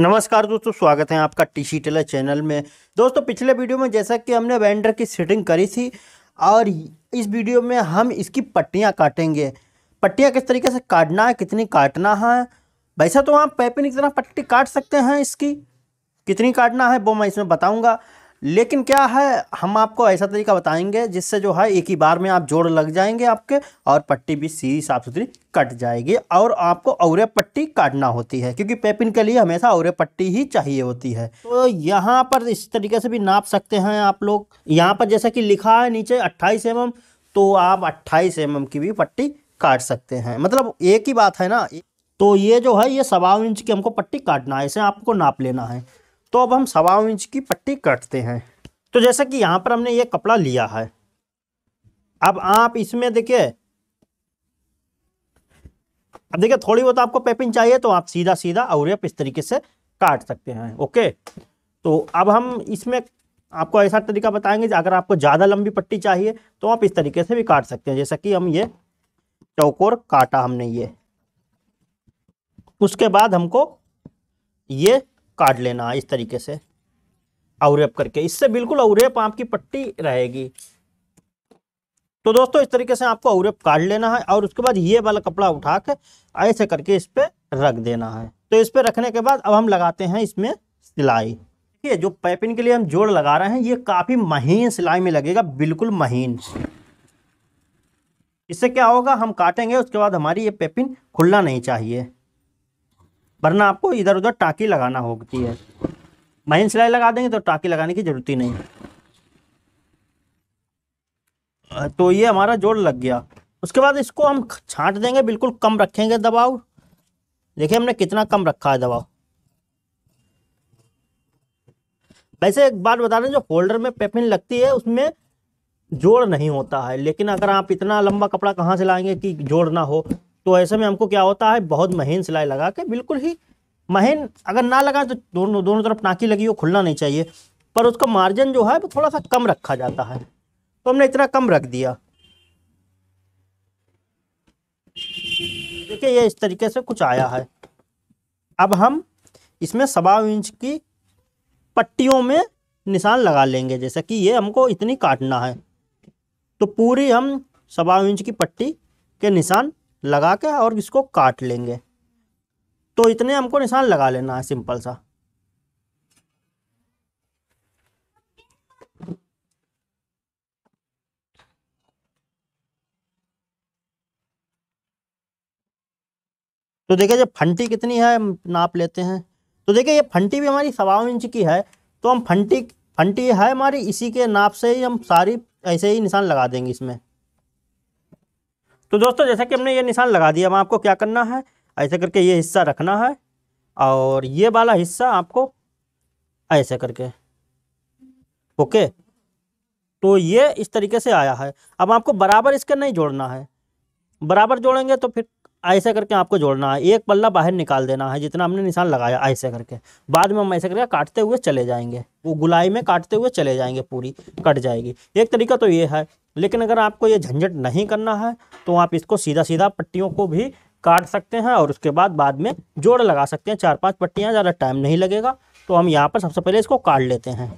नमस्कार दोस्तों स्वागत है आपका टीसी टेलर चैनल में दोस्तों पिछले वीडियो में जैसा कि हमने वेंडर की सेटिंग करी थी और इस वीडियो में हम इसकी पट्टियाँ काटेंगे पट्टियाँ किस तरीके से काटना है कितनी काटना है वैसा तो आप पैपिन की तरह पट्टी काट सकते हैं इसकी कितनी काटना है वो मैं इसमें बताऊँगा लेकिन क्या है हम आपको ऐसा तरीका बताएंगे जिससे जो है एक ही बार में आप जोड़ लग जाएंगे आपके और पट्टी भी सीधी साफ सुथरी कट जाएगी और आपको और पट्टी काटना होती है क्योंकि पेपिन के लिए हमेशा और पट्टी ही चाहिए होती है तो यहाँ पर इस तरीके से भी नाप सकते हैं आप लोग यहाँ पर जैसा कि लिखा है नीचे अट्ठाईस एम तो आप अट्ठाईस एम की भी पट्टी काट सकते हैं मतलब एक ही बात है ना तो ये जो है ये सवा इंच की हमको पट्टी काटना है इसे आपको नाप लेना है तो अब हम सवा इंच की पट्टी काटते हैं तो जैसा कि यहाँ पर हमने ये कपड़ा लिया है अब आप इसमें देखिए अब देखिए थोड़ी बहुत आपको पेपिंग चाहिए तो आप सीधा सीधा और इस तरीके से काट सकते हैं ओके तो अब हम इसमें आपको ऐसा तरीका बताएंगे अगर आपको ज़्यादा लंबी पट्टी चाहिए तो आप इस तरीके से भी काट सकते हैं जैसा कि हम ये चौकोर काटा हमने ये उसके बाद हमको ये काट लेना इस तरीके से अवरेप करके इससे बिल्कुल अवरेप आपकी पट्टी रहेगी तो दोस्तों इस तरीके से आपको अवरेप काट लेना है और उसके बाद ये वाला कपड़ा उठा के ऐसे करके इस पर रख देना है तो इस पर रखने के बाद अब हम लगाते हैं इसमें सिलाई है जो पैपिन के लिए हम जोड़ लगा रहे हैं ये काफ़ी महीन सिलाई में लगेगा बिल्कुल महीन इससे क्या होगा हम काटेंगे उसके बाद हमारी ये पेपिन खुलना नहीं चाहिए वरना आपको इधर उधर टाकी लगाना होती है महीन सिलाई लगा देंगे तो टाकी लगाने की ज़रूरत ही नहीं तो ये हमारा जोड़ लग गया उसके बाद इसको हम छांट देंगे बिल्कुल कम रखेंगे दबाव देखिए हमने कितना कम रखा है दबाव वैसे एक बात बता दें जो होल्डर में पेपिन लगती है उसमें जोड़ नहीं होता है लेकिन अगर आप इतना लंबा कपड़ा कहाँ से लाएंगे कि जोड़ ना हो तो ऐसे में हमको क्या होता है बहुत महीन सिलाई लगा के बिल्कुल ही महीन अगर ना लगा तो दोनों दोनों तरफ नाकी लगी हो खुलना नहीं चाहिए पर उसका मार्जिन जो है वो थोड़ा सा कम रखा जाता है तो हमने इतना कम रख दिया देखिए ये इस तरीके से कुछ आया है अब हम इसमें सवा इंच की पट्टियों में निशान लगा लेंगे जैसे कि ये हमको इतनी काटना है तो पूरी हम सवा इंच की पट्टी के निशान लगा के और इसको काट लेंगे तो इतने हमको निशान लगा लेना है सिंपल सा तो देखिए जब फंटी कितनी है नाप लेते हैं तो देखिए ये फंटी भी हमारी सवा इंच की है तो हम फंटी फंटी है हमारी इसी के नाप से ही हम सारी ऐसे ही निशान लगा देंगे इसमें तो दोस्तों जैसा कि हमने ये निशान लगा दिया अब आपको क्या करना है ऐसे करके ये हिस्सा रखना है और ये वाला हिस्सा आपको ऐसे करके ओके तो ये इस तरीके से आया है अब आपको बराबर इसके नहीं जोड़ना है बराबर जोड़ेंगे तो फिर ऐसे करके आपको जोड़ना है एक पल्ला बाहर निकाल देना है जितना हमने निशान लगाया ऐसे करके बाद में हम ऐसे करके काटते हुए चले जाएंगे वो गुलाई में काटते हुए चले जाएंगे पूरी कट जाएगी एक तरीका तो ये है लेकिन अगर आपको ये झंझट नहीं करना है तो आप इसको सीधा सीधा पट्टियों को भी काट सकते हैं और उसके बाद बाद में जोड़ लगा सकते हैं चार पाँच पट्टियाँ ज़्यादा टाइम नहीं लगेगा तो हम यहाँ पर सबसे पहले इसको काट लेते हैं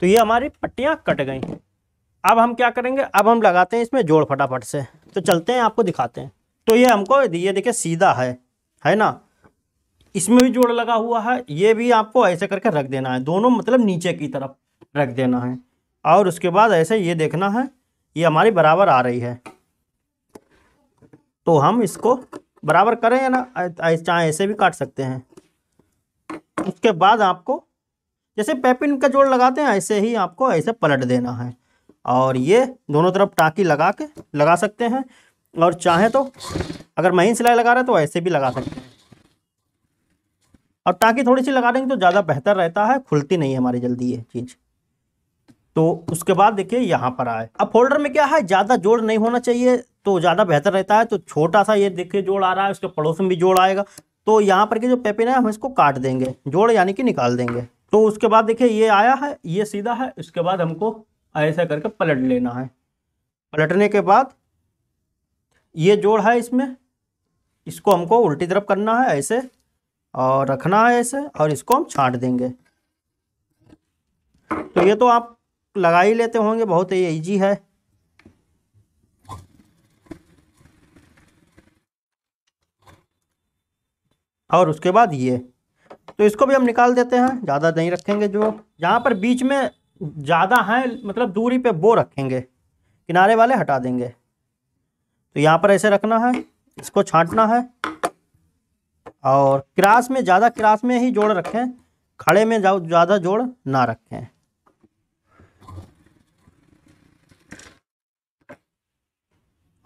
तो ये हमारी पट्टियाँ कट गई अब हम क्या करेंगे अब हम लगाते हैं इसमें जोड़ फटाफट से तो चलते हैं आपको दिखाते हैं तो ये हमको ये देखिए सीधा है है ना इसमें भी जोड़ लगा हुआ है ये भी आपको ऐसे करके रख देना है दोनों मतलब नीचे की तरफ रख देना है और उसके बाद ऐसे ये देखना है ये हमारी बराबर आ रही है तो हम इसको बराबर करें या ना चाहे ऐसे भी काट सकते हैं उसके बाद आपको जैसे पेपिन का जोड़ लगाते हैं ऐसे ही आपको ऐसे पलट देना है और ये दोनों तरफ टाँकी लगा के लगा सकते हैं और चाहे तो अगर महीन सिलाई लगा रहे हैं तो ऐसे भी लगा सकते हैं और टाँकी थोड़ी सी लगा देंगे तो ज़्यादा बेहतर रहता है खुलती नहीं है हमारी जल्दी ये चीज़ तो उसके बाद देखिए यहाँ पर आए अब फोल्डर में क्या है ज़्यादा जोड़ नहीं होना चाहिए तो ज़्यादा बेहतर रहता है तो छोटा सा ये देखिए जोड़ आ रहा है उसके पड़ोस में भी जोड़ आएगा तो यहाँ पर के जो पेपिन है हम इसको काट देंगे जोड़ यानी कि निकाल देंगे तो उसके बाद देखिए ये आया है ये सीधा है इसके बाद हमको ऐसा करके पलट लेना है पलटने के बाद ये जोड़ है इसमें इसको हमको उल्टी तरफ करना है ऐसे और रखना है ऐसे और इसको हम छांट देंगे तो ये तो आप लगा ही लेते होंगे बहुत ही ईजी है और उसके बाद ये तो इसको भी हम निकाल देते हैं ज़्यादा नहीं रखेंगे जो जहाँ पर बीच में ज़्यादा हैं मतलब दूरी पे वो रखेंगे किनारे वाले हटा देंगे तो यहाँ पर ऐसे रखना है इसको छांटना है और क्रास में ज़्यादा क्रास में ही जोड़ रखें खड़े में ज़्यादा जोड़ ना रखें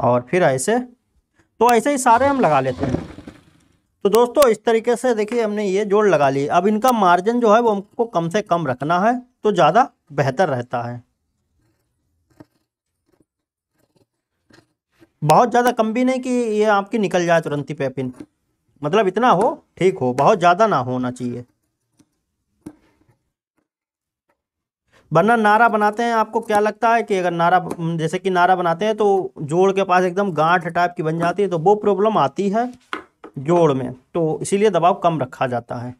और फिर ऐसे तो ऐसे ही सारे हम लगा लेते हैं तो दोस्तों इस तरीके से देखिए हमने ये जोड़ लगा ली अब इनका मार्जिन जो है वो हमको कम से कम रखना है तो ज़्यादा बेहतर रहता है बहुत ज़्यादा कम भी नहीं कि ये आपकी निकल जाए तुरंत ही पेपिन मतलब इतना हो ठीक हो बहुत ज़्यादा ना होना चाहिए वरना नारा बनाते हैं आपको क्या लगता है कि अगर नारा जैसे कि नारा बनाते हैं तो जोड़ के पास एकदम गांठ टाइप की बन जाती है तो वो प्रॉब्लम आती है जोड़ में तो इसीलिए दबाव कम रखा जाता है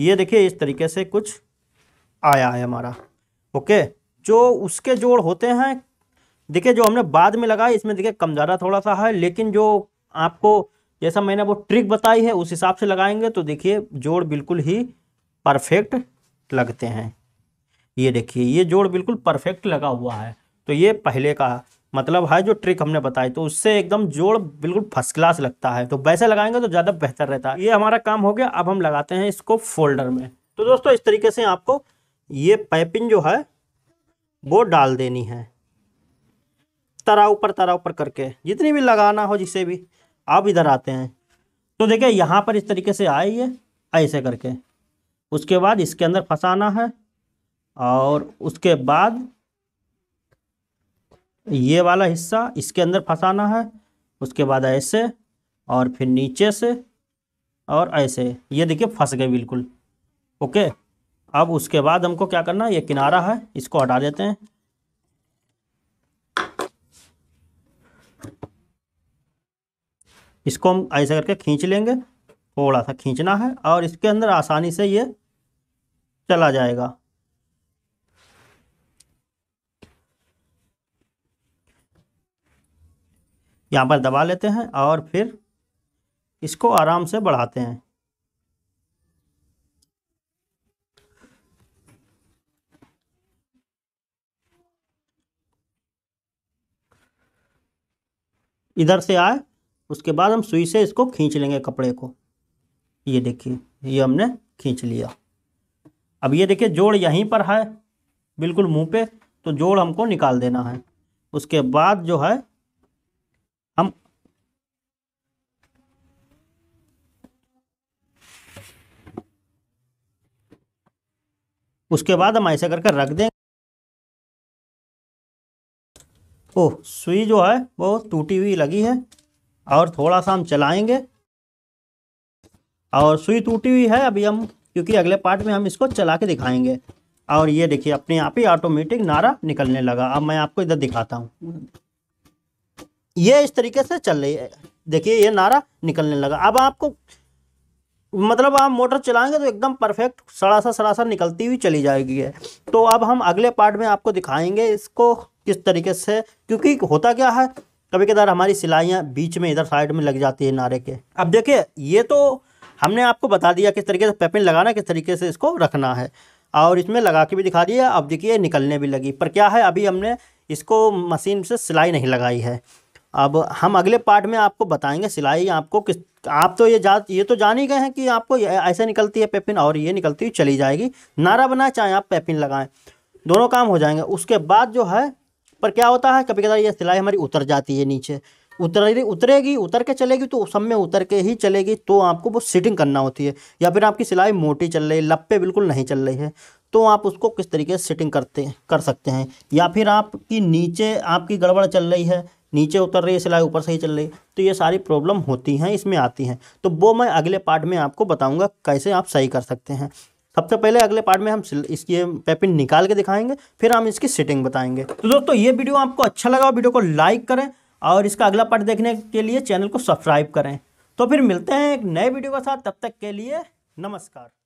ये देखिए इस तरीके से कुछ आया है हमारा ओके जो उसके जोड़ होते हैं देखिए जो हमने बाद में लगाए इसमें देखिए कम ज़्यादा थोड़ा सा है लेकिन जो आपको जैसा मैंने वो ट्रिक बताई है उस हिसाब से लगाएंगे तो देखिए जोड़ बिल्कुल ही परफेक्ट लगते हैं ये देखिए ये जोड़ बिल्कुल परफेक्ट लगा हुआ है तो ये पहले का मतलब है जो ट्रिक हमने बताई तो उससे एकदम जोड़ बिल्कुल फर्स्ट क्लास लगता है तो वैसे लगाएंगे तो ज़्यादा बेहतर रहता है ये हमारा काम हो गया अब हम लगाते हैं इसको फोल्डर में तो दोस्तों इस तरीके से आपको ये पाइपिंग जो है वो डाल देनी है तरा ऊपर तरा ऊपर करके जितनी भी लगाना हो जिसे भी आप इधर आते हैं तो देखिए यहाँ पर इस तरीके से आए ये ऐसे करके उसके बाद इसके अंदर फंसाना है और उसके बाद ये वाला हिस्सा इसके अंदर फंसाना है उसके बाद ऐसे और फिर नीचे से और ऐसे ये देखिए फंस गए बिल्कुल ओके अब उसके बाद हमको क्या करना है ये किनारा है इसको हटा देते हैं इसको हम ऐसे करके खींच लेंगे थोड़ा सा खींचना है और इसके अंदर आसानी से ये चला जाएगा यहाँ पर दबा लेते हैं और फिर इसको आराम से बढ़ाते हैं इधर से आए उसके बाद हम सुई से इसको खींच लेंगे कपड़े को ये देखिए ये हमने खींच लिया अब ये देखिए जोड़ यहीं पर है बिल्कुल मुंह पे तो जोड़ हमको निकाल देना है उसके बाद जो है उसके बाद हम ऐसा करके रख देंगे ओह सुई जो है वो टूटी हुई लगी है और थोड़ा सा हम चलाएंगे और सुई टूटी हुई है अभी हम क्योंकि अगले पार्ट में हम इसको चला के दिखाएंगे और ये देखिए अपने आप ही ऑटोमेटिक नारा निकलने लगा अब मैं आपको इधर दिखाता हूँ ये इस तरीके से चल रही है देखिए ये नारा निकलने लगा अब आपको मतलब आप मोटर चलाएंगे तो एकदम परफेक्ट सड़ासा सड़ासा निकलती हुई चली जाएगी है तो अब हम अगले पार्ट में आपको दिखाएंगे इसको किस तरीके से क्योंकि होता क्या है कभी कदार हमारी सिलाइयाँ बीच में इधर साइड में लग जाती है नारे के अब देखिए ये तो हमने आपको बता दिया किस तरीके से पेपिन लगाना किस तरीके से इसको रखना है और इसमें लगा के भी दिखा दिया अब देखिए निकलने भी लगी पर क्या है अभी हमने इसको मशीन से सिलाई नहीं लगाई है अब हम अगले पार्ट में आपको बताएंगे सिलाई आपको किस आप तो ये जा ये तो जान ही गए हैं कि आपको ऐसे निकलती है पेपिन और ये निकलती हुई चली जाएगी नारा बनाए चाहे आप पेपिन लगाएं दोनों काम हो जाएंगे उसके बाद जो है पर क्या होता है कभी कभी ये सिलाई हमारी उतर जाती है नीचे उतर उतरेगी उतर के चलेगी तो सब में उतर के ही चलेगी तो आपको वो सीटिंग करना होती है या फिर आपकी सिलाई मोटी चल रही है लप्पे बिल्कुल नहीं चल रही है तो आप उसको किस तरीके से सीटिंग करते कर सकते हैं या फिर आपकी नीचे आपकी गड़बड़ चल रही है नीचे उतर रही है सिलाई ऊपर से ही चल रही तो ये सारी प्रॉब्लम होती हैं इसमें आती हैं तो वो मैं अगले पार्ट में आपको बताऊँगा कैसे आप सही कर सकते हैं सबसे पहले अगले पार्ट में हम इसकी पेपिन निकाल के दिखाएंगे फिर हम इसकी सेटिंग बताएंगे तो दोस्तों ये वीडियो आपको अच्छा लगा वीडियो को लाइक करें और इसका अगला पार्ट देखने के लिए चैनल को सब्सक्राइब करें तो फिर मिलते हैं एक नए वीडियो के साथ तब तक के लिए नमस्कार